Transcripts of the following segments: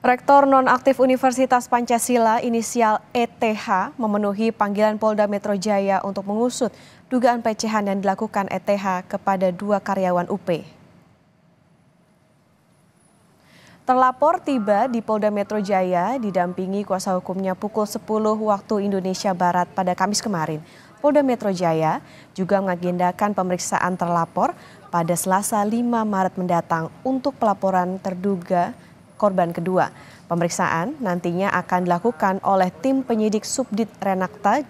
Rektor nonaktif Universitas Pancasila inisial ETH memenuhi panggilan Polda Metro Jaya untuk mengusut dugaan pecehan yang dilakukan ETH kepada dua karyawan UP. Terlapor tiba di Polda Metro Jaya didampingi kuasa hukumnya pukul 10 waktu Indonesia Barat pada Kamis kemarin. Polda Metro Jaya juga mengagendakan pemeriksaan terlapor pada Selasa 5 Maret mendatang untuk pelaporan terduga korban kedua. Pemeriksaan nantinya akan dilakukan oleh tim penyidik Subdit Renakta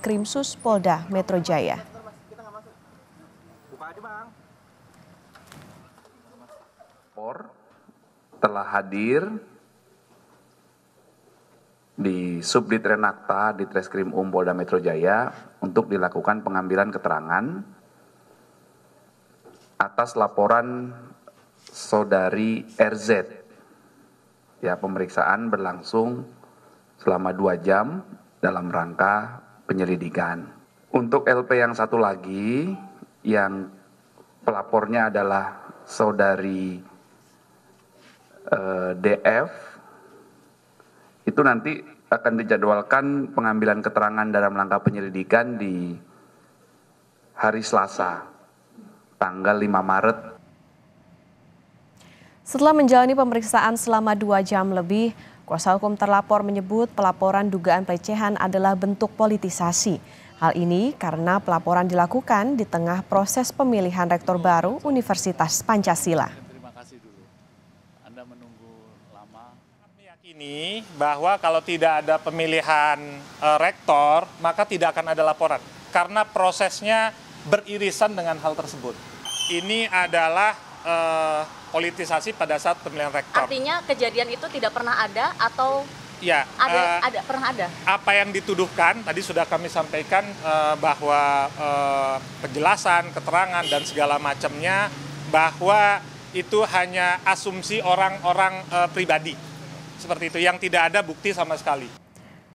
Krimsus Polda Metro Jaya. telah hadir di Subdit Renakta di Treskrim Um Polda Metro Jaya untuk dilakukan pengambilan keterangan atas laporan saudari RZ ya pemeriksaan berlangsung selama dua jam dalam rangka penyelidikan. Untuk LP yang satu lagi yang pelapornya adalah saudari eh, DF itu nanti akan dijadwalkan pengambilan keterangan dalam rangka penyelidikan di hari Selasa tanggal 5 Maret setelah menjalani pemeriksaan selama dua jam lebih, kuasa hukum terlapor menyebut pelaporan dugaan pelecehan adalah bentuk politisasi. Hal ini karena pelaporan dilakukan di tengah proses pemilihan rektor baru Universitas Pancasila. Terima kasih dulu. Anda menunggu lama. Kami yakini bahwa kalau tidak ada pemilihan eh, rektor, maka tidak akan ada laporan. Karena prosesnya beririsan dengan hal tersebut. Ini adalah uh, politisasi pada saat pemilihan rektor. Artinya kejadian itu tidak pernah ada atau ya ada, uh, ada pernah ada? Apa yang dituduhkan tadi sudah kami sampaikan uh, bahwa uh, penjelasan, keterangan dan segala macamnya bahwa itu hanya asumsi orang-orang uh, pribadi seperti itu yang tidak ada bukti sama sekali.